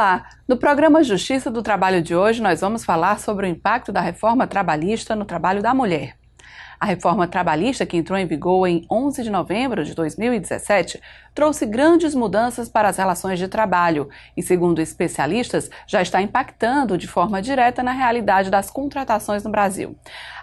Olá! No programa Justiça do Trabalho de hoje, nós vamos falar sobre o impacto da reforma trabalhista no trabalho da mulher. A reforma trabalhista, que entrou em vigor em 11 de novembro de 2017, trouxe grandes mudanças para as relações de trabalho e, segundo especialistas, já está impactando de forma direta na realidade das contratações no Brasil.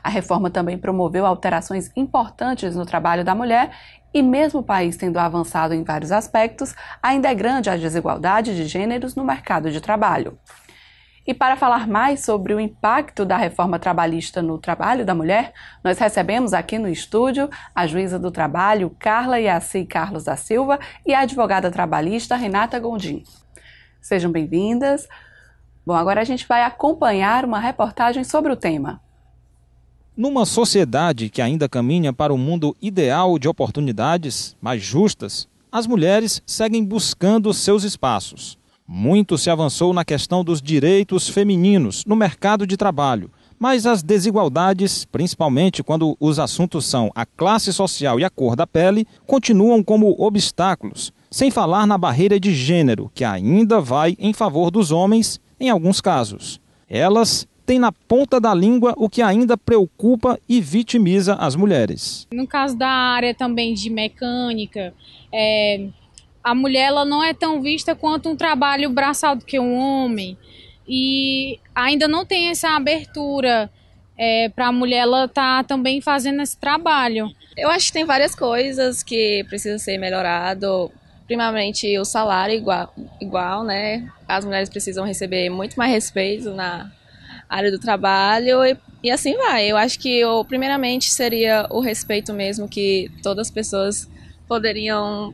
A reforma também promoveu alterações importantes no trabalho da mulher e mesmo o país tendo avançado em vários aspectos, ainda é grande a desigualdade de gêneros no mercado de trabalho. E para falar mais sobre o impacto da reforma trabalhista no trabalho da mulher, nós recebemos aqui no estúdio a juíza do trabalho Carla Yassi Carlos da Silva e a advogada trabalhista Renata Gondim. Sejam bem-vindas. Bom, agora a gente vai acompanhar uma reportagem sobre o tema. Numa sociedade que ainda caminha para um mundo ideal de oportunidades mais justas, as mulheres seguem buscando seus espaços. Muito se avançou na questão dos direitos femininos no mercado de trabalho, mas as desigualdades, principalmente quando os assuntos são a classe social e a cor da pele, continuam como obstáculos, sem falar na barreira de gênero, que ainda vai em favor dos homens em alguns casos. Elas tem na ponta da língua o que ainda preocupa e vitimiza as mulheres. No caso da área também de mecânica, é, a mulher ela não é tão vista quanto um trabalho braçal do que um homem. E ainda não tem essa abertura é, para a mulher ela tá também fazendo esse trabalho. Eu acho que tem várias coisas que precisam ser melhorado. Primeiramente o salário igual, igual, né? As mulheres precisam receber muito mais respeito na área do trabalho e, e assim vai. Eu acho que eu, primeiramente seria o respeito mesmo que todas as pessoas poderiam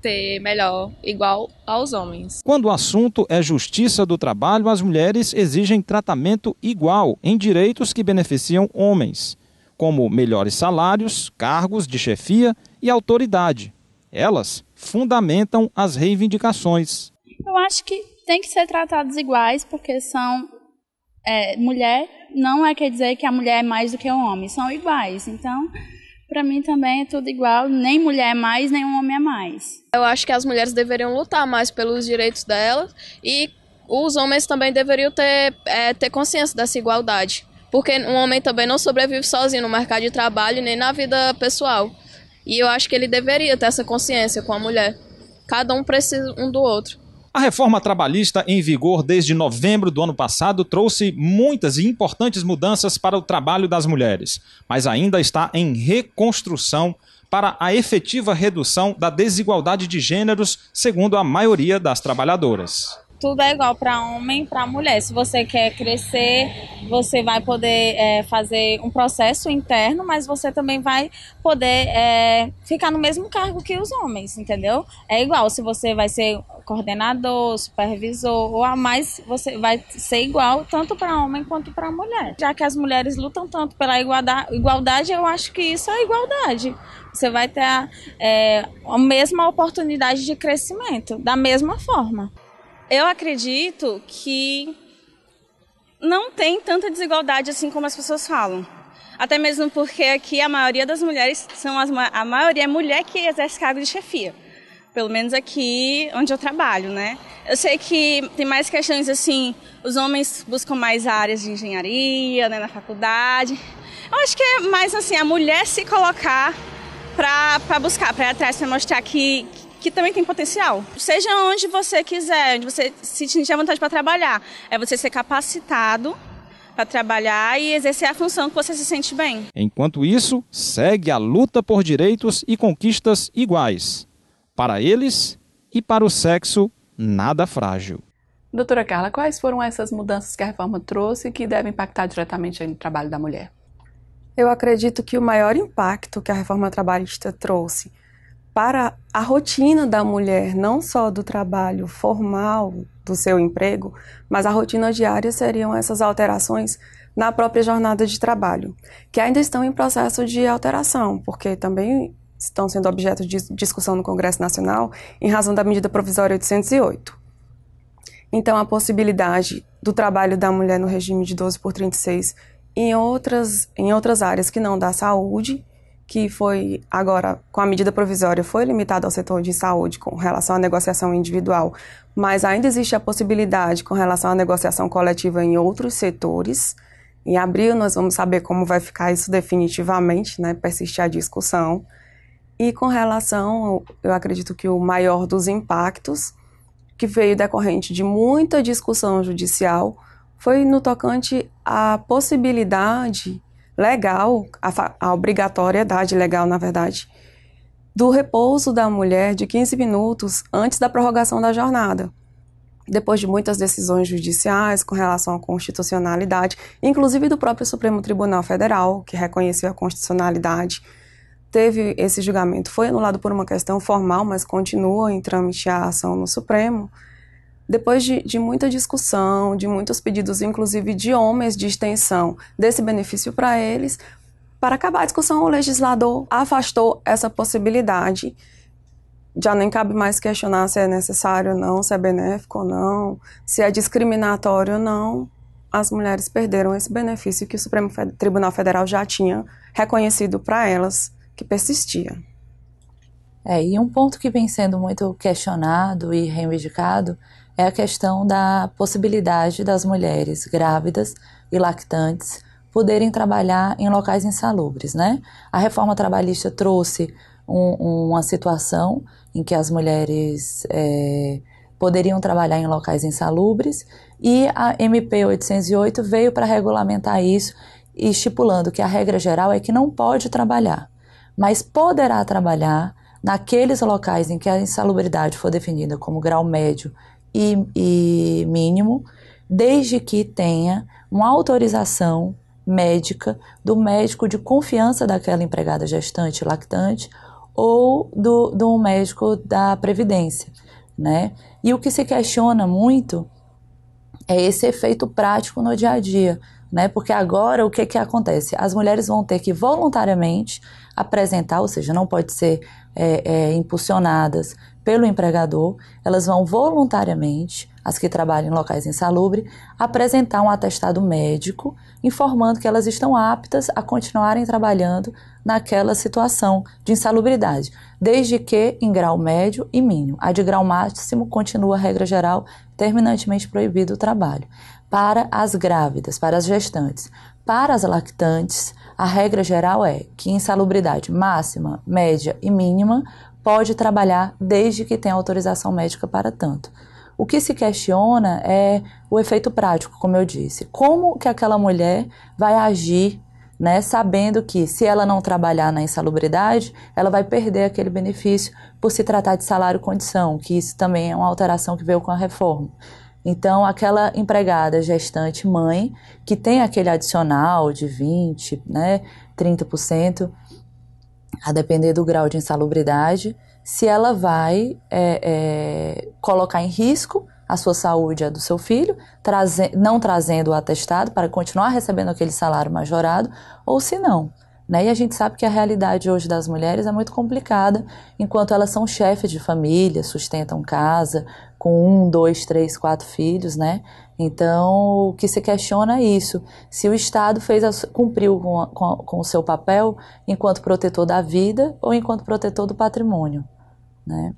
ter melhor, igual aos homens. Quando o assunto é justiça do trabalho, as mulheres exigem tratamento igual em direitos que beneficiam homens, como melhores salários, cargos de chefia e autoridade. Elas fundamentam as reivindicações. Eu acho que tem que ser tratados iguais porque são é, mulher não é quer dizer que a mulher é mais do que o homem, são iguais. Então, para mim também é tudo igual, nem mulher é mais, nem um homem é mais. Eu acho que as mulheres deveriam lutar mais pelos direitos delas e os homens também deveriam ter, é, ter consciência dessa igualdade. Porque um homem também não sobrevive sozinho no mercado de trabalho nem na vida pessoal. E eu acho que ele deveria ter essa consciência com a mulher. Cada um precisa um do outro. A reforma trabalhista em vigor desde novembro do ano passado trouxe muitas e importantes mudanças para o trabalho das mulheres, mas ainda está em reconstrução para a efetiva redução da desigualdade de gêneros, segundo a maioria das trabalhadoras tudo é igual para homem e para mulher. Se você quer crescer, você vai poder é, fazer um processo interno, mas você também vai poder é, ficar no mesmo cargo que os homens, entendeu? É igual se você vai ser coordenador, supervisor ou a mais, você vai ser igual tanto para homem quanto para mulher. Já que as mulheres lutam tanto pela igualdade, eu acho que isso é igualdade. Você vai ter a, é, a mesma oportunidade de crescimento, da mesma forma. Eu acredito que não tem tanta desigualdade assim como as pessoas falam. Até mesmo porque aqui a maioria das mulheres são as, a maioria é mulher que exerce cargo de chefia. Pelo menos aqui onde eu trabalho, né? Eu sei que tem mais questões assim, os homens buscam mais áreas de engenharia, né, na faculdade. Eu acho que é mais assim, a mulher se colocar para buscar, para atrás, para mostrar que, que também tem potencial. Seja onde você quiser, onde você se sentir à vontade para trabalhar, é você ser capacitado para trabalhar e exercer a função que você se sente bem. Enquanto isso, segue a luta por direitos e conquistas iguais para eles e para o sexo nada frágil. Doutora Carla, quais foram essas mudanças que a reforma trouxe que devem impactar diretamente no trabalho da mulher? Eu acredito que o maior impacto que a reforma trabalhista trouxe para a rotina da mulher, não só do trabalho formal do seu emprego, mas a rotina diária seriam essas alterações na própria jornada de trabalho, que ainda estão em processo de alteração, porque também estão sendo objeto de discussão no Congresso Nacional em razão da medida provisória 808. Então, a possibilidade do trabalho da mulher no regime de 12 por 36 em outras, em outras áreas que não da saúde que foi agora com a medida provisória foi limitado ao setor de saúde com relação à negociação individual, mas ainda existe a possibilidade com relação à negociação coletiva em outros setores. Em abril nós vamos saber como vai ficar isso definitivamente, né? Persiste a discussão. E com relação, eu acredito que o maior dos impactos que veio decorrente de muita discussão judicial foi no tocante à possibilidade legal, a, a obrigatoriedade legal, na verdade, do repouso da mulher de 15 minutos antes da prorrogação da jornada depois de muitas decisões judiciais com relação à constitucionalidade, inclusive do próprio Supremo Tribunal Federal, que reconheceu a constitucionalidade, teve esse julgamento, foi anulado por uma questão formal, mas continua em trâmite a ação no Supremo. Depois de, de, muita discussão, de muitos pedidos, inclusive de homens, de extensão desse benefício para eles, para acabar a discussão, o legislador afastou essa possibilidade. Já nem cabe mais questionar se é necessário ou não, se é benéfico ou não, se é discriminatório ou não. As mulheres perderam esse benefício que o Supremo Tribunal Federal já tinha reconhecido para elas que persistia. É, e um ponto que vem sendo muito questionado e reivindicado é a questão da possibilidade das mulheres grávidas e lactantes poderem trabalhar em locais insalubres, né? A reforma trabalhista trouxe um, uma situação em que as mulheres é, poderiam trabalhar em locais insalubres e a MP 808 veio para regulamentar isso, estipulando que a regra geral é que não pode trabalhar, mas poderá trabalhar naqueles locais em que a insalubridade for definida como grau médio e, e mínimo, desde que tenha uma autorização médica do médico de confiança daquela empregada gestante lactante ou do, do médico da Previdência, né? E o que se questiona muito é esse efeito prático no dia a dia, né? Porque agora o que, que acontece? As mulheres vão ter que voluntariamente apresentar, ou seja, não pode ser é, é, impulsionadas pelo empregador, elas vão voluntariamente, as que trabalham em locais insalubres, apresentar um atestado médico informando que elas estão aptas a continuarem trabalhando naquela situação de insalubridade, desde que em grau médio e mínimo. A de grau máximo continua, regra geral, terminantemente proibido o trabalho. Para as grávidas, para as gestantes, para as lactantes, a regra geral é que insalubridade máxima, média e mínima pode trabalhar desde que tenha autorização médica para tanto. O que se questiona é o efeito prático, como eu disse. Como que aquela mulher vai agir, né, sabendo que se ela não trabalhar na insalubridade, ela vai perder aquele benefício por se tratar de salário condição, que isso também é uma alteração que veio com a reforma. Então, aquela empregada gestante mãe, que tem aquele adicional de 20%, né, 30%, a depender do grau de insalubridade, se ela vai é, é, colocar em risco a sua saúde e a do seu filho, traze não trazendo o atestado para continuar recebendo aquele salário majorado, ou se não. Né? E a gente sabe que a realidade hoje das mulheres é muito complicada, enquanto elas são chefes de família, sustentam casa, com um, dois, três, quatro filhos, né? Então, o que se questiona é isso: se o Estado fez cumpriu com, com, com o seu papel enquanto protetor da vida ou enquanto protetor do patrimônio, né?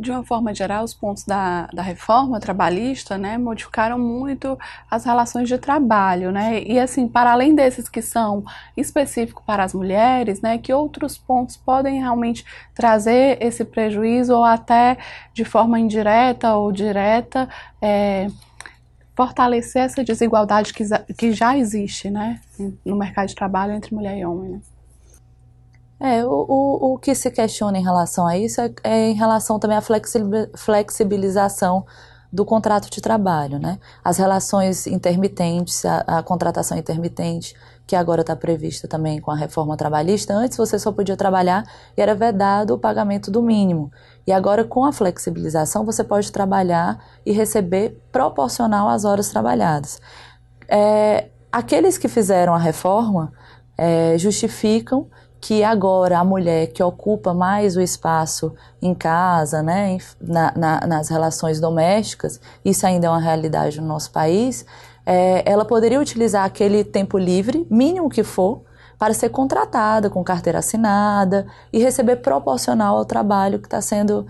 de uma forma geral, os pontos da, da reforma trabalhista né, modificaram muito as relações de trabalho. Né? E, assim, para além desses que são específicos para as mulheres, né, que outros pontos podem realmente trazer esse prejuízo ou até de forma indireta ou direta é, fortalecer essa desigualdade que, que já existe né, no mercado de trabalho entre mulher e homem? Né? É, o, o, o que se questiona em relação a isso é, é em relação também à flexibilização do contrato de trabalho, né? As relações intermitentes, a, a contratação intermitente, que agora está prevista também com a reforma trabalhista. Antes você só podia trabalhar e era vedado o pagamento do mínimo. E agora, com a flexibilização, você pode trabalhar e receber proporcional às horas trabalhadas. É, aqueles que fizeram a reforma é, justificam que agora a mulher que ocupa mais o espaço em casa, né, na, na, nas relações domésticas, isso ainda é uma realidade no nosso país, é, ela poderia utilizar aquele tempo livre, mínimo que for, para ser contratada com carteira assinada e receber proporcional ao trabalho que está sendo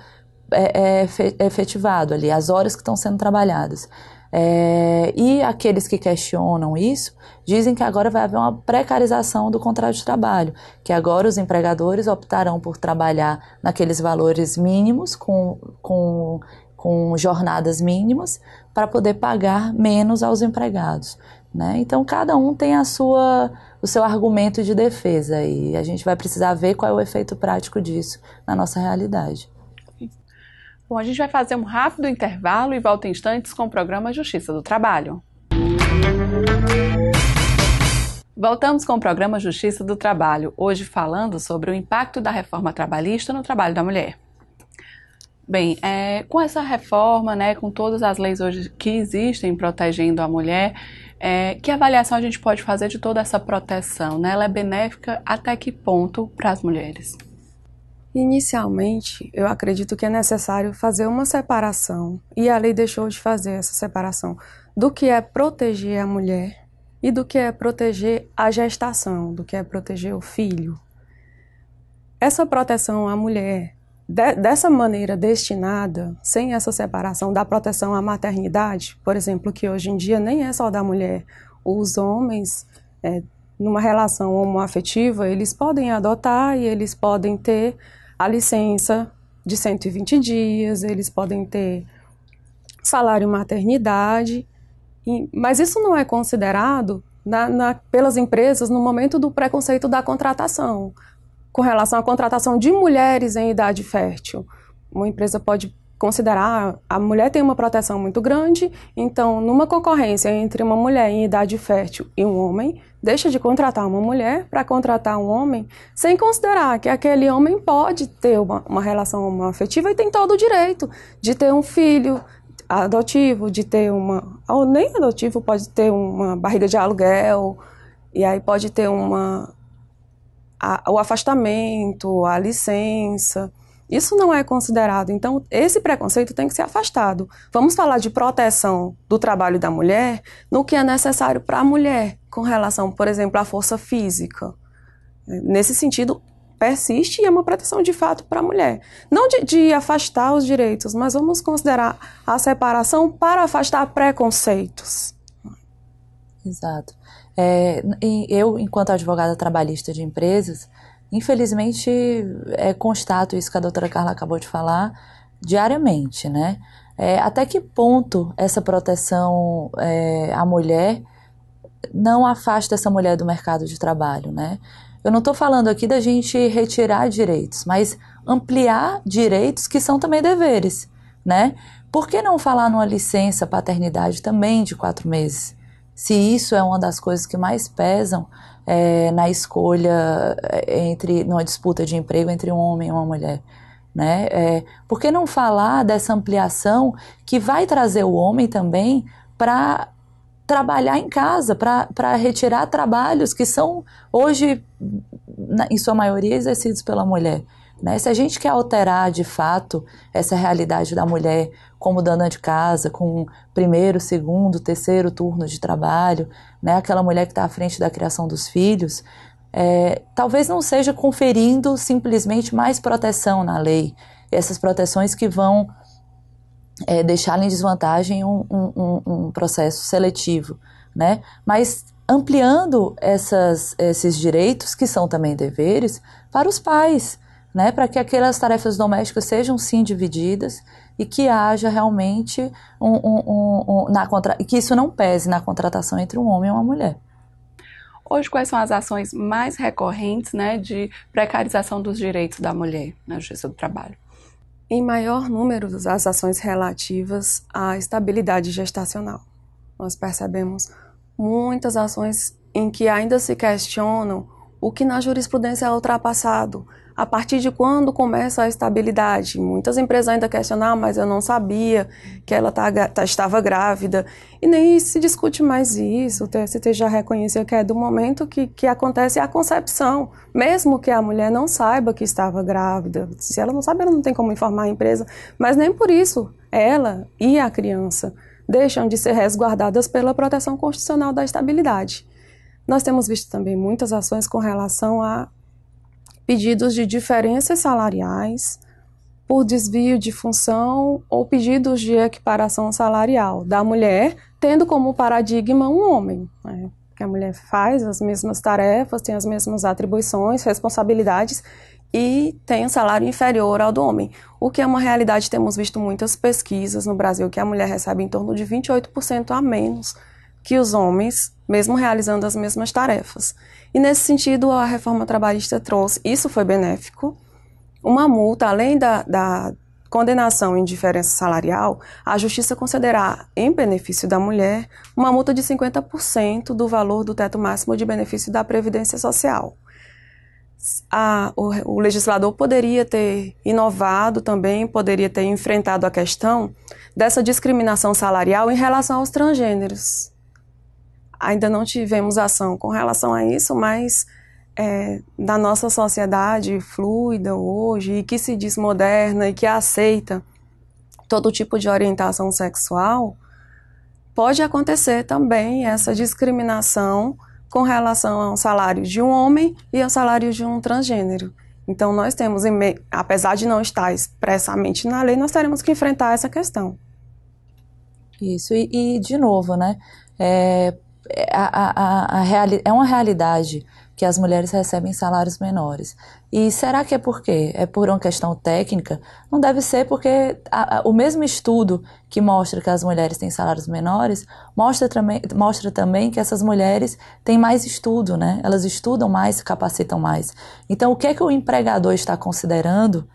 é, é, efetivado ali, as horas que estão sendo trabalhadas. É, e aqueles que questionam isso dizem que agora vai haver uma precarização do contrato de trabalho, que agora os empregadores optarão por trabalhar naqueles valores mínimos, com, com, com jornadas mínimas, para poder pagar menos aos empregados. Né? Então, cada um tem a sua, o seu argumento de defesa e a gente vai precisar ver qual é o efeito prático disso na nossa realidade. Bom, a gente vai fazer um rápido intervalo e volta em instantes com o programa Justiça do Trabalho. Voltamos com o programa Justiça do Trabalho, hoje falando sobre o impacto da reforma trabalhista no trabalho da mulher. Bem, é, com essa reforma, né, com todas as leis hoje que existem protegendo a mulher, é, que avaliação a gente pode fazer de toda essa proteção? Né? Ela é benéfica até que ponto para as mulheres? Inicialmente, eu acredito que é necessário fazer uma separação, e a lei deixou de fazer essa separação do que é proteger a mulher e do que é proteger a gestação, do que é proteger o filho. Essa proteção à mulher, de, dessa maneira destinada, sem essa separação da proteção à maternidade, por exemplo, que hoje em dia nem é só da mulher, os homens. É, numa relação homoafetiva, eles podem adotar e eles podem ter a licença de 120 dias, eles podem ter salário maternidade, mas isso não é considerado na, na, pelas empresas no momento do preconceito da contratação, com relação à contratação de mulheres em idade fértil. Uma empresa pode considerar a mulher tem uma proteção muito grande, então numa concorrência entre uma mulher em idade fértil e um homem, deixa de contratar uma mulher para contratar um homem, sem considerar que aquele homem pode ter uma, uma relação afetiva e tem todo o direito de ter um filho adotivo, de ter uma. ou nem adotivo, pode ter uma barriga de aluguel, e aí pode ter uma. A, o afastamento, a licença. Isso não é considerado. Então, esse preconceito tem que ser afastado. Vamos falar de proteção do trabalho da mulher no que é necessário para a mulher, com relação, por exemplo, à força física. Nesse sentido, persiste e é uma proteção de fato para a mulher. Não de, de, afastar os direitos, mas vamos considerar a separação para afastar preconceitos. Exato. É, eu, enquanto advogada trabalhista de empresas, Infelizmente, é, constato isso que a doutora Carla acabou de falar diariamente, né? É, até que ponto essa proteção é, à mulher não afasta essa mulher do mercado de trabalho, né? Eu não estou falando aqui da gente retirar direitos, mas ampliar direitos que são também deveres, né? Por que não falar numa licença paternidade também de quatro meses? se isso é uma das coisas que mais pesam é, na escolha é, entre numa disputa de emprego entre um homem e uma mulher. Né? É, por que não falar dessa ampliação que vai trazer o homem também para trabalhar em casa, para retirar trabalhos que são hoje, na, em sua maioria, exercidos pela mulher? Né? Se a gente quer alterar de fato essa realidade da mulher como dona de casa, com primeiro, segundo, terceiro turno de trabalho, né? aquela mulher que está à frente da criação dos filhos, é, talvez não seja conferindo simplesmente mais proteção na lei, essas proteções que vão é, deixar em desvantagem um, um, um processo seletivo, né? mas ampliando essas, esses direitos, que são também deveres, para os pais né, para que aquelas tarefas domésticas sejam sim divididas e que haja realmente um, um, um, um na contra... que isso não pese na contratação entre um homem e uma mulher. Hoje, quais são as ações mais recorrentes né, de precarização dos direitos da mulher na Justiça do Trabalho? Em maior número, as ações relativas à estabilidade gestacional. Nós percebemos muitas ações em que ainda se questionam o que na jurisprudência é ultrapassado, a partir de quando começa a estabilidade. Muitas empresas ainda questionam, ah, mas eu não sabia que ela tá, tá, estava grávida. E nem se discute mais isso. O TST já reconheceu que é do momento que, que acontece a concepção, mesmo que a mulher não saiba que estava grávida. Se ela não sabe, ela não tem como informar a empresa. Mas nem por isso ela e a criança deixam de ser resguardadas pela proteção constitucional da estabilidade. Nós temos visto também muitas ações com relação a pedidos de diferenças salariais por desvio de função ou pedidos de equiparação salarial da mulher, tendo como paradigma um homem. Né? Que a mulher faz as mesmas tarefas, tem as mesmas atribuições, responsabilidades e tem um salário inferior ao do homem. O que é uma realidade, temos visto muitas pesquisas no Brasil que a mulher recebe em torno de 28% a menos que os homens mesmo realizando as mesmas tarefas. E nesse sentido, a reforma trabalhista trouxe, isso foi benéfico, uma multa, além da, da condenação em diferença salarial, a justiça considerar em benefício da mulher, uma multa de 50% do valor do teto máximo de benefício da Previdência Social. A, o, o, legislador poderia ter inovado também, poderia ter enfrentado a questão dessa discriminação salarial em relação aos transgêneros. Ainda não tivemos ação com relação a isso, mas é, da nossa sociedade fluida hoje, e que se diz moderna e que aceita todo tipo de orientação sexual, pode acontecer também essa discriminação com relação ao salário de um homem e ao salário de um transgênero. Então, nós temos, apesar de não estar expressamente na lei, nós teremos que enfrentar essa questão. Isso, e, e de novo, né? É, é, a, a, a reali é uma realidade que as mulheres recebem salários menores. E será que é por quê? É por uma questão técnica? Não deve ser porque a, o mesmo estudo que mostra que as mulheres têm salários menores mostra também, mostra também que essas mulheres têm mais estudo, né? Elas estudam mais, se capacitam mais. Então, o que é que o empregador está considerando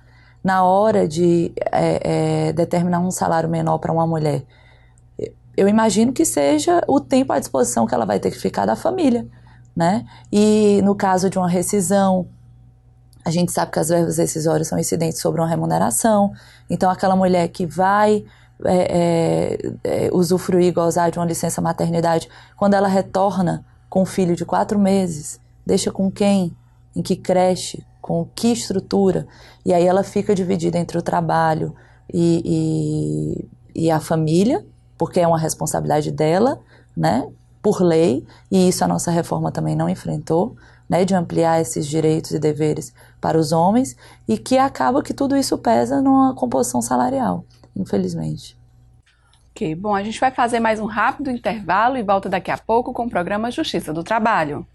na hora de é, é, determinar um salário menor para uma mulher? eu imagino que seja o tempo à disposição que ela vai ter que ficar da família, né? E no caso de uma rescisão, a gente sabe que as verbas rescisórias são incidentes sobre uma remuneração, então aquela mulher que vai é, é, é, usufruir, gozar de uma licença maternidade, quando ela retorna com um filho de quatro meses, deixa com quem? Em que creche? Com que estrutura? E aí ela fica dividida entre o trabalho e, e, e a família, porque é uma responsabilidade dela, né, por lei, e isso a nossa reforma também não enfrentou, né, de ampliar esses direitos e deveres para os homens, e que acaba que tudo isso pesa numa composição salarial, infelizmente. Ok, bom, a gente vai fazer mais um rápido intervalo e volta daqui a pouco com o programa Justiça do Trabalho.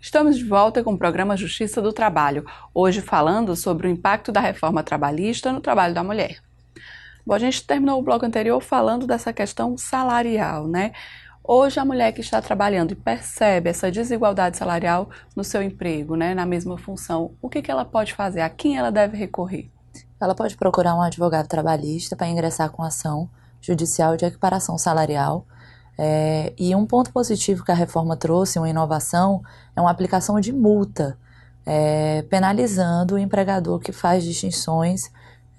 Estamos de volta com o programa Justiça do Trabalho, hoje falando sobre o impacto da reforma trabalhista no trabalho da mulher. Bom, a gente terminou o bloco anterior falando dessa questão salarial, né? Hoje a mulher que está trabalhando e percebe essa desigualdade salarial no seu emprego, né, na mesma função, o que, que ela pode fazer? A quem ela deve recorrer? Ela pode procurar um advogado trabalhista para ingressar com ação judicial de equiparação salarial. É, e um ponto positivo que a reforma trouxe, uma inovação, é uma aplicação de multa, é, penalizando o empregador que faz distinções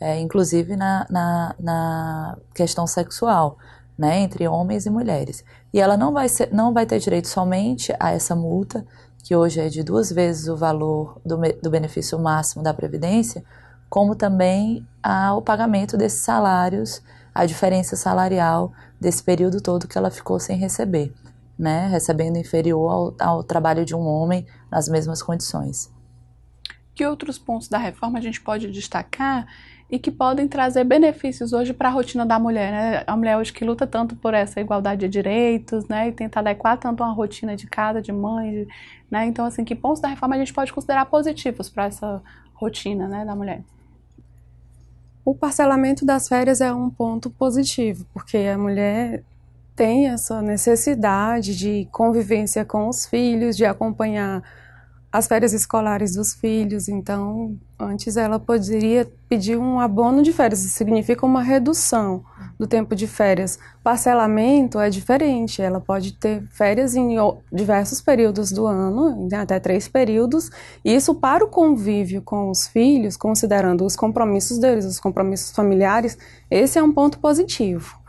é, inclusive na, na, na, questão sexual, né, entre homens e mulheres. E ela não vai, ser, não vai ter direito somente a essa multa, que hoje é de duas vezes o valor do, do benefício máximo da Previdência, como também ao pagamento desses salários, a diferença salarial desse período todo que ela ficou sem receber, né, recebendo inferior ao, ao trabalho de um homem nas mesmas condições. Que outros pontos da reforma a gente pode destacar e que podem trazer benefícios hoje para a rotina da mulher. Né? A mulher hoje que luta tanto por essa igualdade de direitos, né, e tenta adequar tanto uma rotina de casa, de mãe, de, né, então assim, que pontos da reforma a gente pode considerar positivos para essa rotina, né, da mulher? O parcelamento das férias é um ponto positivo, porque a mulher tem essa necessidade de convivência com os filhos, de acompanhar as férias escolares dos filhos. Então, antes ela poderia pedir um abono de férias, isso significa uma redução do tempo de férias. Parcelamento é diferente, ela pode ter férias em diversos períodos do ano, né, até três períodos, isso para o convívio com os filhos, considerando os compromissos deles, os compromissos familiares, esse é um ponto positivo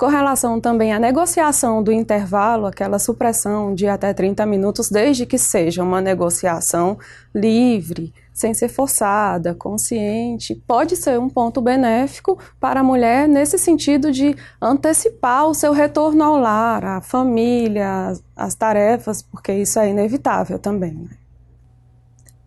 com relação também à negociação do intervalo, aquela supressão de até 30 minutos, desde que seja uma negociação livre, sem ser forçada, consciente, pode ser um ponto benéfico para a mulher nesse sentido de antecipar o seu retorno ao lar, à família, às tarefas, porque isso é inevitável também. Né?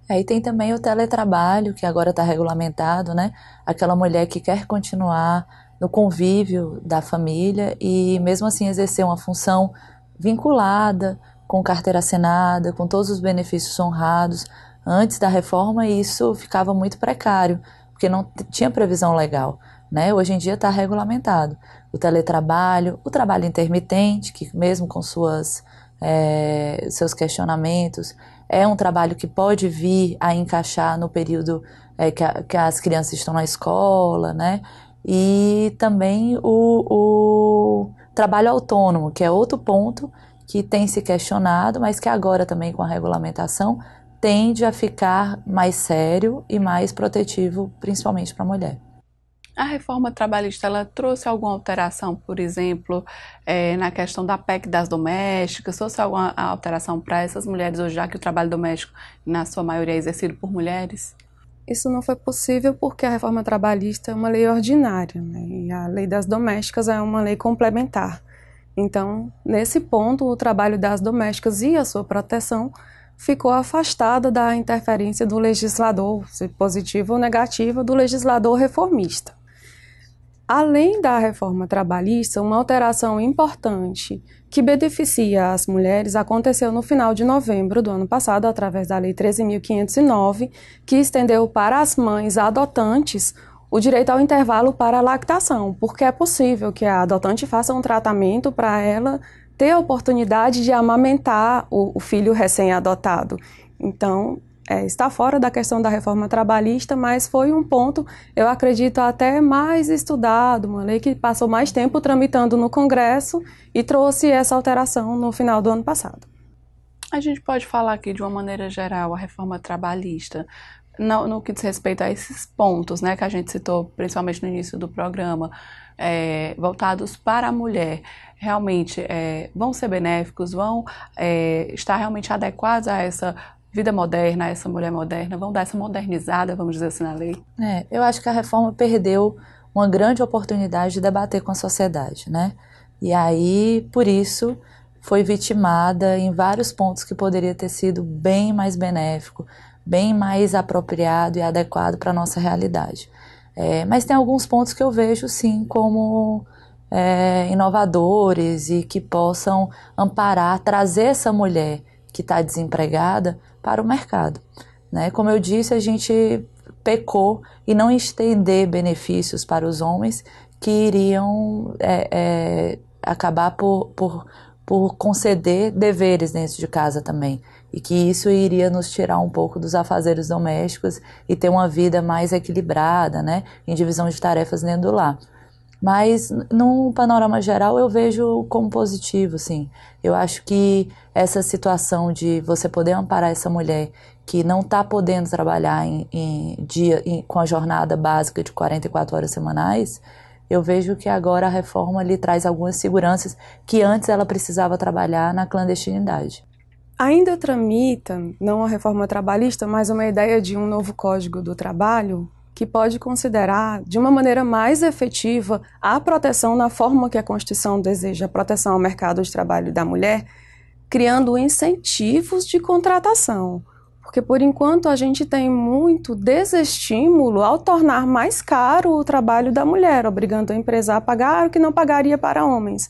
Aí é, tem também o teletrabalho, que agora está regulamentado, né? Aquela mulher que quer continuar no convívio da família e mesmo assim exercer uma função vinculada com carteira assinada, com todos os benefícios honrados. Antes da reforma isso ficava muito precário, porque não tinha previsão legal. Né? Hoje em dia está regulamentado o teletrabalho, o trabalho intermitente, que mesmo com suas, é, seus questionamentos, é um trabalho que pode vir a encaixar no período é, que, a, que, as crianças estão na escola, né? e também o, o trabalho autônomo, que é outro ponto que tem se questionado, mas que agora também com a regulamentação tende a ficar mais sério e mais protetivo, principalmente para a mulher. A reforma trabalhista ela trouxe alguma alteração, por exemplo, é, na questão da PEC das domésticas? Trouxe alguma alteração para essas mulheres hoje, já que o trabalho doméstico, na sua maioria, é exercido por mulheres? isso não foi possível porque a reforma trabalhista é uma lei ordinária né? e a lei das domésticas é uma lei complementar. Então, nesse ponto, o trabalho das domésticas e a sua proteção ficou afastada da interferência do legislador, se positiva ou negativa, do legislador reformista. Além da reforma trabalhista, uma alteração importante que beneficia as mulheres aconteceu no final de novembro do ano passado, através da Lei 13.509, que estendeu para as mães adotantes o direito ao intervalo para a lactação, porque é possível que a adotante faça um tratamento para ela ter a oportunidade de amamentar o, o filho recém-adotado. Então, é, está fora da questão da reforma trabalhista, mas foi um ponto, eu acredito, até mais estudado, uma lei que passou mais tempo tramitando no Congresso e trouxe essa alteração no final do ano passado. A gente pode falar aqui, de uma maneira geral, a reforma trabalhista, no, no que diz respeito a esses pontos né, que a gente citou, principalmente no início do programa, é, voltados para a mulher realmente é, vão ser benéficos, vão é, estar realmente adequados a essa vida moderna, essa mulher moderna, vão dar essa modernizada, vamos dizer assim, na lei? É, eu acho que a reforma perdeu uma grande oportunidade de debater com a sociedade, né? E aí, por isso, foi vitimada em vários pontos que poderia ter sido bem mais benéfico, bem mais apropriado e adequado para a nossa realidade. É, mas tem alguns pontos que eu vejo, sim, como é, inovadores e que possam amparar, trazer essa mulher que está desempregada para o mercado. Né? Como eu disse, a gente pecou e não estender benefícios para os homens que iriam é, é, acabar por, por, por conceder deveres dentro de casa também. E que isso iria nos tirar um pouco dos afazeres domésticos e ter uma vida mais equilibrada, né? Em divisão de tarefas dentro do lar. Mas num panorama geral eu vejo como positivo, sim. Eu acho que essa situação de você poder amparar essa mulher que não está podendo trabalhar em, em dia em, com a jornada básica de 44 horas semanais, eu vejo que agora a reforma lhe traz algumas seguranças que antes ela precisava trabalhar na clandestinidade. Ainda tramita, não a reforma trabalhista, mas uma ideia de um novo código do trabalho que pode considerar de uma maneira mais efetiva a proteção na forma que a Constituição deseja, a proteção ao mercado de trabalho da mulher, criando incentivos de contratação. Porque por enquanto a gente tem muito desestímulo ao tornar mais caro o trabalho da mulher, obrigando a empresa a pagar o que não pagaria para homens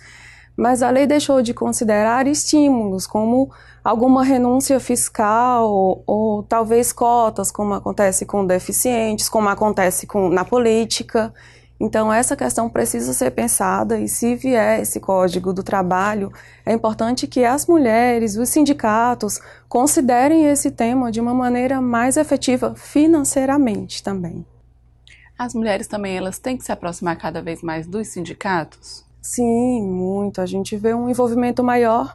mas a lei deixou de considerar estímulos, como alguma renúncia fiscal ou, ou talvez cotas, como acontece com deficientes, como acontece com, na política. Então, essa questão precisa ser pensada e, se vier esse código do trabalho, é importante que as mulheres, os sindicatos, considerem esse tema de uma maneira mais efetiva financeiramente também. As mulheres também elas têm que se aproximar cada vez mais dos sindicatos? Sim, muito. A gente vê um envolvimento maior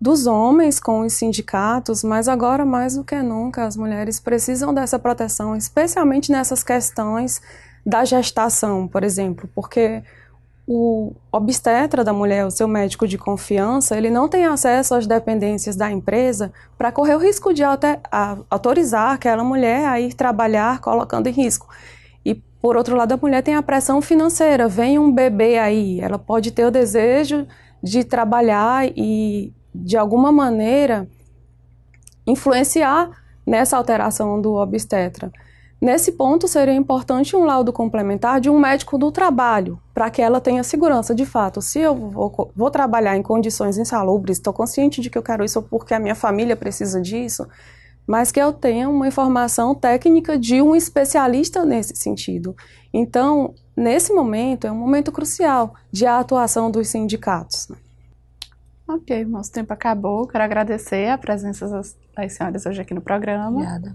dos homens com os sindicatos, mas agora mais do que nunca as mulheres precisam dessa proteção, especialmente nessas questões da gestação, por exemplo, porque o obstetra da mulher, o seu médico de confiança, ele não tem acesso às dependências da empresa para correr o risco de autorizar aquela mulher a ir trabalhar colocando em risco. Por outro lado, a mulher tem a pressão financeira. Vem um bebê aí, ela pode ter o desejo de trabalhar e, de alguma maneira, influenciar nessa alteração do obstetra. Nesse ponto, seria importante um laudo complementar de um médico do trabalho, para que ela tenha segurança de fato. Se eu vou, vou trabalhar em condições insalubres, estou consciente de que eu quero isso porque a minha família precisa disso, mas que eu tenha uma informação técnica de um especialista nesse sentido. Então, nesse momento, é um momento crucial de atuação dos sindicatos. Né? Ok, nosso tempo acabou. Quero agradecer a presença das, das senhoras hoje aqui no programa. Obrigada.